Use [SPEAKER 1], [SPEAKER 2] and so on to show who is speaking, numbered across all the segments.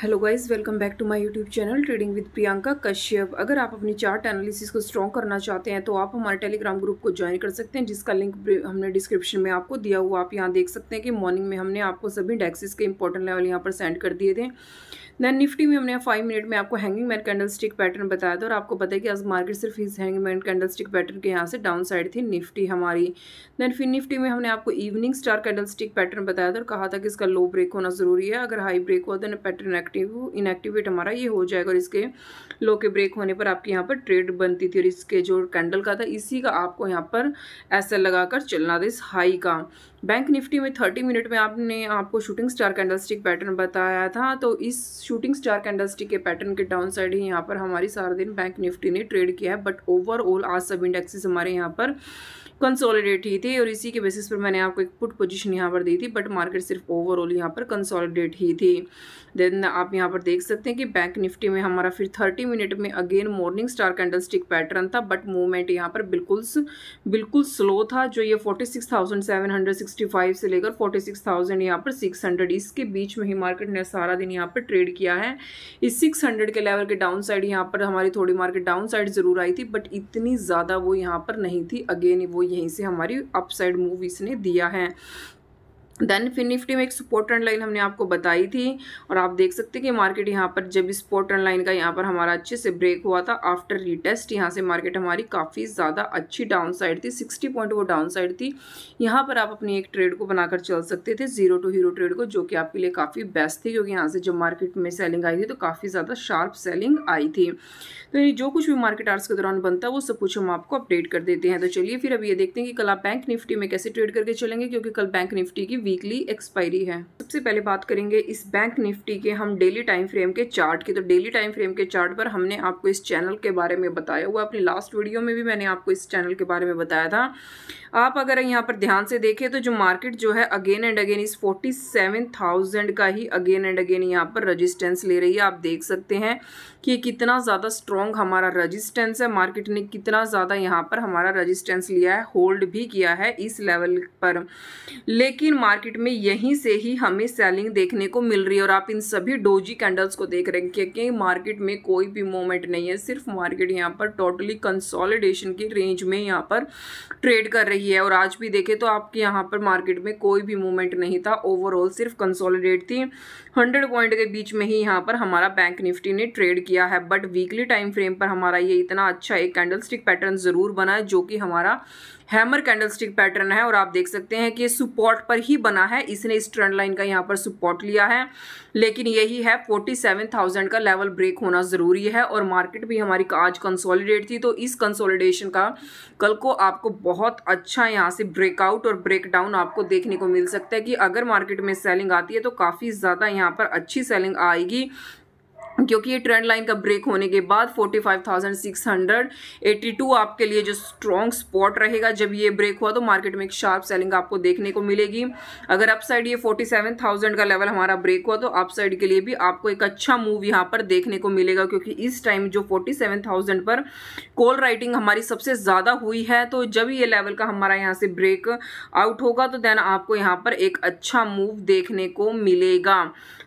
[SPEAKER 1] hello guys welcome back to my YouTube channel trading with Priyanka Kashyap अगर आप अपनी chart analysis को स्ट्रॉन्ग करना चाहते हैं तो आप हमारे टेलीग्राम ग्रुप को ज्वाइन कर सकते हैं जिसका लिंक हमने डिस्क्रिप्शन में आपको दिया हुआ आप यहाँ देख सकते हैं कि मॉर्निंग में हमने आपको सभी टैक्सेस के इंपॉर्टेंट लेवल यहाँ पर सेंड कर दिए थे दैन निफ्टी में हमने फाइव मिनट में आपको hanging man candle stick pattern बताया था और आपको पता है कि आज मार्केट सिर्फ इस hanging man candle stick pattern के यहाँ से डाउन साइड थी निफ्टी हमारी दैन फिर निफ्टी में हमने आपको evening star candle stick pattern बताया था और कहा था कि इसका लो ब्रेक होना ज़रूरी है अगर हाई ब्रेक हुआ तो पैटर्न एक्टिव इनएक्टिवेट हमारा ये हो जाएगा और इसके लो के ब्रेक होने पर आपके यहाँ पर ट्रेड बनती थी और इसके जो कैंडल का था इसी का आपको यहाँ पर ऐसा लगाकर चलना था इस हाई का बैंक निफ्टी में थर्टी मिनट में आपने आपको शूटिंग स्टार कैंडलस्टिक पैटर्न बताया था तो इस शूटिंग स्टार कैंडलस्टिक के पैटर्न के डाउन साइड ही यहाँ पर हमारी सारा दिन बैंक निफ्टी ने ट्रेड किया है बट ओवरऑल आज सब इंडेक्सेस हमारे यहाँ पर कंसोलिडेट ही थी और इसी के बेसिस पर मैंने आपको एक पुट पोजीशन यहाँ पर दी थी बट मार्केट सिर्फ ओवरऑल यहाँ पर कंसोलिडेट ही थी देन आप यहाँ पर देख सकते हैं कि बैंक निफ्टी में हमारा फिर थर्टी मिनट में again morning star candle stick pattern था बट मूवमेंट यहाँ पर बिल्कुल बिल्कुल स्लो था जो ये forty six thousand seven hundred sixty five से लेकर फोर्टी सिक्स थाउजेंड यहाँ पर सिक्स हंड्रेड इसके बीच में ही मार्केट ने सारा दिन यहाँ पर ट्रेड किया है इस सिक्स हंड्रेड के लेवल के डाउन साइड यहाँ पर हमारी थोड़ी मार्केट डाउन साइड ज़रूर आई थी बट इतनी ज़्यादा वो यहाँ पर नहीं थी अगेन वो यहीं से हमारी अपसाइड मूव इसने दिया है देन फिर निफ्टी में एक सपोर्ट एंड लाइन हमने आपको बताई थी और आप देख सकते हैं कि मार्केट यहाँ पर जब इस सपोर्ट एंड लाइन का यहाँ पर हमारा अच्छे से ब्रेक हुआ था आफ्टर रीटेस्ट यहाँ से मार्केट हमारी काफ़ी ज़्यादा अच्छी डाउन साइड थी सिक्सटी पॉइंट वो डाउन साइड थी यहाँ पर आप अपनी एक ट्रेड को बनाकर चल सकते थे जीरो टू हीरो ट्रेड को जो कि आपके लिए काफ़ी बेस्ट थी क्योंकि यहाँ से जब मार्केट में सेलिंग आई थी तो काफ़ी ज़्यादा शार्प सेलिंग आई थी तो ये जो कुछ भी मार्केट आर्स के दौरान बनता है वो सब कुछ हम आपको अपडेट कर देते हैं तो चलिए फिर अब ये देखते हैं कि कल आप बैंक निफ्टी में कैसे ट्रेड करके चलेंगे क्योंकि कल बैंक निफ्टी की वीकली एक्सपायरी है सबसे पहले बात करेंगे इस बैंक निफ्टी के हम डेली टाइम फ्रेम के चार्ट की तो डेली टाइम फ्रेम के चार्ट पर हमने आपको इस चैनल के बारे में बताया हुआ अपनी लास्ट वीडियो में भी मैंने आपको इस चैनल के बारे में बताया था आप अगर यहाँ पर ध्यान से देखें तो जो मार्केट जो है अगेन एंड अगेन इस फोर्टी का ही अगेन एंड अगेन यहाँ पर रजिस्टेंस ले रही है आप देख सकते हैं कि कितना ज़्यादा स्ट्रॉन्ग हमारा रजिस्टेंस है मार्केट ने कितना ज़्यादा यहाँ पर हमारा रजिस्टेंस लिया है होल्ड भी किया है इस लेवल पर लेकिन मार्केट मार्केट में यहीं से ही हमें सेलिंग देखने को मिल रही है और आप इन सभी डोजी कैंडल्स को देख रहे हैं क्योंकि मार्केट में कोई भी मूवमेंट नहीं है सिर्फ मार्केट यहाँ पर टोटली कंसोलिडेशन की रेंज में यहाँ पर ट्रेड कर रही है और आज भी देखें तो आपके यहाँ पर मार्केट में कोई भी मूवमेंट नहीं था ओवरऑल सिर्फ कंसोलिडेट थी हंड्रेड पॉइंट के बीच में ही यहाँ पर हमारा बैंक निफ्टी ने ट्रेड किया है बट वीकली टाइम फ्रेम पर हमारा ये इतना अच्छा एक कैंडल पैटर्न ज़रूर बना है जो कि हमारा हैमर कैंडलस्टिक पैटर्न है और आप देख सकते हैं कि सपोर्ट पर ही बना है इसने इस ट्रेंड लाइन का यहाँ पर सपोर्ट लिया है लेकिन यही है फोर्टी सेवन थाउजेंड का लेवल ब्रेक होना ज़रूरी है और मार्केट भी हमारी आज कंसोलिडेट थी तो इस कंसोलिडेशन का कल को आपको बहुत अच्छा यहाँ से ब्रेकआउट और ब्रेकडाउन आपको देखने को मिल सकता है कि अगर मार्केट में सेलिंग आती है तो काफ़ी ज़्यादा यहाँ पर अच्छी सेलिंग आएगी क्योंकि ये ट्रेंड लाइन का ब्रेक होने के बाद 45,682 आपके लिए जो स्ट्रॉन्ग स्पॉट रहेगा जब ये ब्रेक हुआ तो मार्केट में एक शार्प सेलिंग आपको देखने को मिलेगी अगर अपसाइड ये 47,000 का लेवल हमारा ब्रेक हुआ तो अपसाइड के लिए भी आपको एक अच्छा मूव यहाँ पर देखने को मिलेगा क्योंकि इस टाइम जो 47,000 पर कॉल राइटिंग हमारी सबसे ज़्यादा हुई है तो जब ये लेवल का हमारा यहाँ से ब्रेक आउट होगा तो देन आपको यहाँ पर एक अच्छा मूव देखने को मिलेगा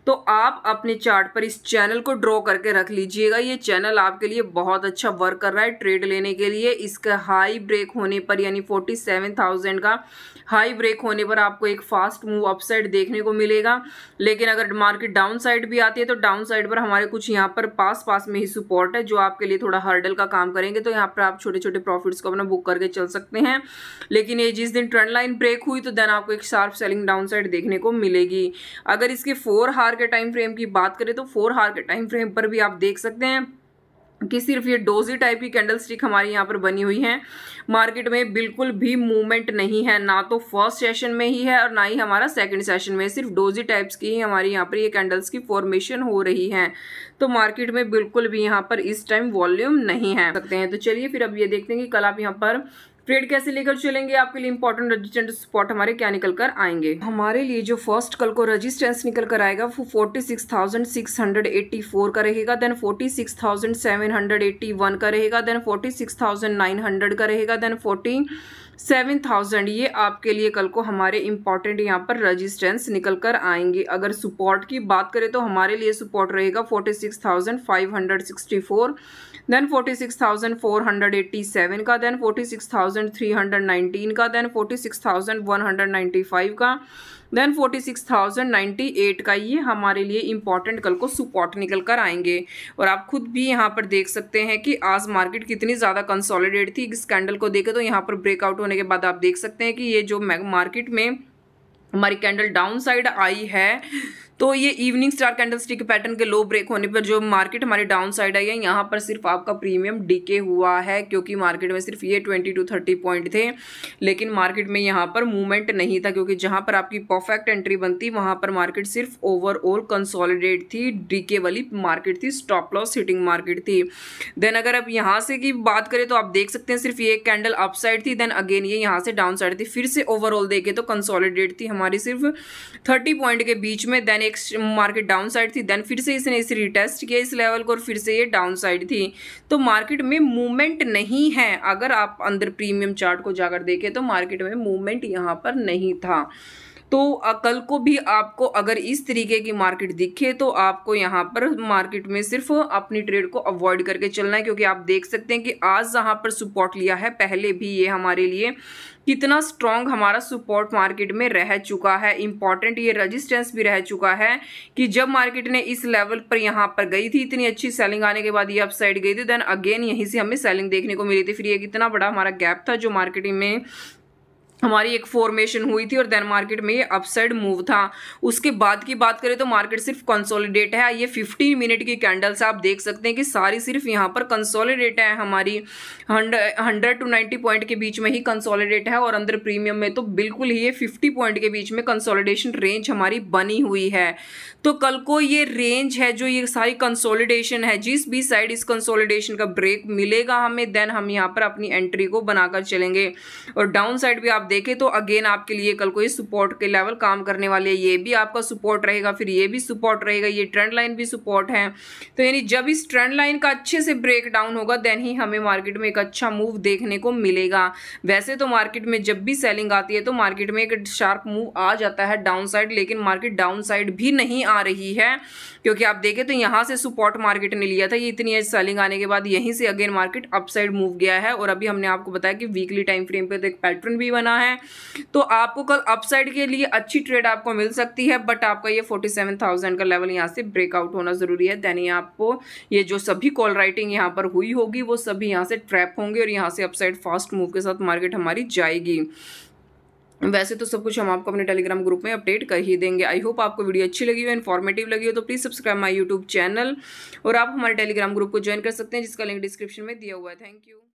[SPEAKER 1] तो आप अपने चार्ट पर इस चैनल को ड्रॉ करके रख लीजिएगा ये चैनल आपके लिए बहुत अच्छा वर्क कर रहा है ट्रेड लेने के लिए इसका हाई ब्रेक होने पर यानी फोर्टी सेवन थाउजेंड का हाई ब्रेक होने पर आपको एक फास्ट मूव अपसाइड देखने को मिलेगा लेकिन अगर मार्केट डाउन साइड भी आती है तो डाउन साइड पर हमारे कुछ यहाँ पर पास पास में ही सपोर्ट है जो आपके लिए थोड़ा हर्डल का काम करेंगे तो यहाँ पर आप छोटे छोटे प्रॉफिट्स को अपना बुक करके चल सकते हैं लेकिन ये जिस दिन ट्रेंड लाइन ब्रेक हुई तो देन आपको एक शार्प सेलिंग डाउन साइड देखने को मिलेगी अगर इसके फोर हाथ हार के टाइम फ्रेम की बात करें तो फोर हार के टाइम फ्रेम पर भी आप देख सकते हैं कि सिर्फ ये डोजी टाइप की कैंडल स्टिक हमारी यहाँ पर बनी हुई है मार्केट में बिल्कुल भी मूवमेंट नहीं है ना तो फर्स्ट सेशन में ही है और ना ही हमारा सेकंड सेशन में सिर्फ डोजी टाइप्स की ही हमारी यहाँ पर ये कैंडल्स की फॉर्मेशन हो रही है तो मार्केट में बिल्कुल भी यहाँ पर इस टाइम वॉल्यूम नहीं है सकते हैं तो चलिए फिर अब ये देखते हैं कि कल आप यहाँ पर ट्रेड कैसे लेकर चलेंगे आपके लिए इंपॉर्टेंट रजिस्टेंट स्पॉट हमारे क्या निकल कर आएंगे हमारे लिए जो फर्स्ट कल को रजिस्टेंस निकल कर आएगा वो forty six thousand six hundred eighty four का रहेगा then forty six thousand seven hundred eighty one का रहेगा then forty six thousand nine hundred का रहेगा देन फोर्टी सेवन थाउजेंड ये आपके लिए कल को हमारे इंपॉर्टेंट यहाँ पर रजिस्टेंस निकल कर आएंगे अगर सपोर्ट की बात करें तो हमारे लिए सपोर्ट रहेगा forty six thousand five hundred sixty four then forty six thousand four hundred eighty seven का then forty six thousand three hundred nineteen का then forty six thousand one hundred ninety five का then forty six thousand ninety eight का ये हमारे लिए important कल को सुपॉट निकल कर आएंगे और आप खुद भी यहाँ पर देख सकते हैं कि आज मार्केट कितनी ज़्यादा कंसॉलिडेट थी इस कैंडल को देखे तो यहाँ पर ब्रेकआउट होने के बाद आप देख सकते हैं कि ये जो मार्केट में हमारी कैंडल डाउन साइड आई है तो ये evening star candle stick pattern के लो ब्रेक होने पर जो मार्केट हमारी डाउन साइड आई है यहाँ पर सिर्फ आपका प्रीमियम डीके हुआ है क्योंकि मार्केट में सिर्फ ये ट्वेंटी टू थर्टी पॉइंट थे लेकिन मार्केट में यहाँ पर मूवमेंट नहीं था क्योंकि जहाँ पर आपकी परफेक्ट एंट्री बनती वहाँ पर मार्केट सिर्फ ओवरऑल कंसॉलिडेट थी डी वाली मार्केट थी स्टॉप लॉस हिटिंग मार्केट थी देन अगर आप यहाँ से की बात करें तो आप देख सकते हैं सिर्फ ये कैंडल अपसाइड थी देन अगेन ये यहाँ से डाउन साइड थी फिर से ओवरऑल देखे तो कंसोलिडेट थी हमारी सिर्फ थर्टी पॉइंट के बीच में then next market down side थी देन फिर से इसने इसे रिटेस्ट किया इस लेवल को और फिर से ये डाउन साइड थी तो मार्केट में मूवमेंट नहीं है अगर आप अंदर प्रीमियम चार्ट को जाकर देखें तो मार्केट में मूवमेंट यहाँ पर नहीं था तो कल को भी आपको अगर इस तरीके की मार्केट दिखे तो आपको यहाँ पर मार्केट में सिर्फ अपनी ट्रेड को अवॉइड करके चलना है क्योंकि आप देख सकते हैं कि आज जहाँ पर सपोर्ट लिया है पहले भी ये हमारे लिए कितना स्ट्रांग हमारा सपोर्ट मार्केट में रह चुका है इंपॉर्टेंट ये रजिस्टेंस भी रह चुका है कि जब मार्केट ने इस लेवल पर यहाँ पर गई थी इतनी अच्छी सेलिंग आने के बाद ये अपसाइड गई थी देन अगेन यहीं से हमें सेलिंग देखने को मिली थी फिर ये कितना बड़ा हमारा गैप था जो मार्केटिंग में हमारी एक फॉर्मेशन हुई थी और देन मार्केट में ये अपसाइड मूव था उसके बाद की बात करें तो मार्केट सिर्फ कंसोलिडेट है ये 15 मिनट की कैंडल्स आप देख सकते हैं कि सारी सिर्फ यहाँ पर कंसोलिडेट है हमारी हंड्रेड टू 90 पॉइंट के बीच में ही कंसोलिडेट है और अंदर प्रीमियम में तो बिल्कुल ही ये 50 पॉइंट के बीच में कंसोलिडेशन रेंज हमारी बनी हुई है तो कल को ये रेंज है जो ये सारी कंसोलिडेशन है जिस भी साइड इस कंसोलिडेशन का ब्रेक मिलेगा हमें देन हम यहाँ पर अपनी एंट्री को बनाकर चलेंगे और डाउन साइड भी आप देखें तो अगेन आपके लिए कल को ये सपोर्ट के लेवल काम करने वाले हैं ये भी आपका सपोर्ट रहेगा फिर ये भी सपोर्ट रहेगा ये ट्रेंड लाइन भी सपोर्ट है तो यानी जब इस ट्रेंड लाइन का अच्छे से ब्रेक डाउन होगा देन ही हमें मार्केट में एक अच्छा मूव देखने को मिलेगा वैसे तो मार्केट में जब भी सेलिंग आती है तो मार्केट में एक शार्प मूव आ जाता है डाउन साइड लेकिन मार्केट डाउन साइड भी नहीं आ रही है क्योंकि आप देखें तो यहाँ से सपोर्ट मार्केट ने लिया था ये इतनी सेलिंग आने के बाद यहीं से अगेन मार्केट अपसाइड मूव गया है और अभी हमने आपको बताया कि वीकली टाइम फ्रेम पर तो एक पैटर्न भी बना है तो आपको कल अपसाइड के लिए अच्छी ट्रेड आपको मिल सकती है बट आपका ये फोर्टी सेवन थाउजेंड का लेवल यहाँ से ब्रेकआउट होना ज़रूरी है देन आपको ये जो सभी कॉल राइटिंग यहाँ पर हुई होगी वो सभी यहाँ से ट्रैप होंगे और यहाँ से अपसाइड फास्ट मूव के साथ मार्केट हमारी जाएगी वैसे तो सब कुछ हम आपको अपने टेलीग्राम ग्रुप में अपडेट कर ही देंगे आई होप आपको वीडियो अच्छी लगी हो इन्फॉर्मेटिव लगी हो तो please subscribe my YouTube channel और आप हमारे टेलीग्राम ग्रुप को ज्वाइन कर सकते हैं जिसका लिंक डिस्क्रिप्शन में दिया हुआ है थैंक यू